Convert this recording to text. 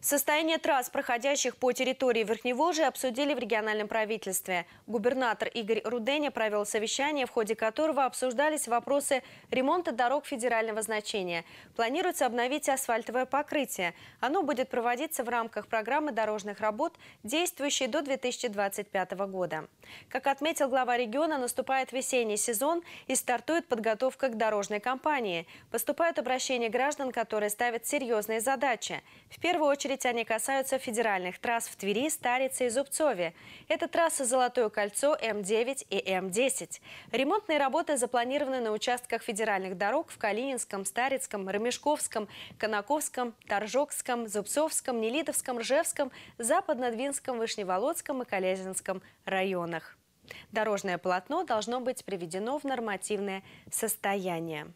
Состояние трасс, проходящих по территории Верхневолжья, обсудили в региональном правительстве. Губернатор Игорь Руденя провел совещание, в ходе которого обсуждались вопросы ремонта дорог федерального значения. Планируется обновить асфальтовое покрытие. Оно будет проводиться в рамках программы дорожных работ, действующей до 2025 года. Как отметил глава региона, наступает весенний сезон и стартует подготовка к дорожной кампании. Поступают обращения граждан, которые ставят серьезные задачи. В первую очередь, очередь они касаются федеральных трасс в Твери, Старице и Зубцове. Это трассы «Золотое кольцо», М9 и М10. Ремонтные работы запланированы на участках федеральных дорог в Калининском, Старицком, Ромешковском, Конаковском, Торжокском, Зубцовском, Нелидовском, Ржевском, Западнодвинском, Вышневолодском и Колязинском районах. Дорожное полотно должно быть приведено в нормативное состояние.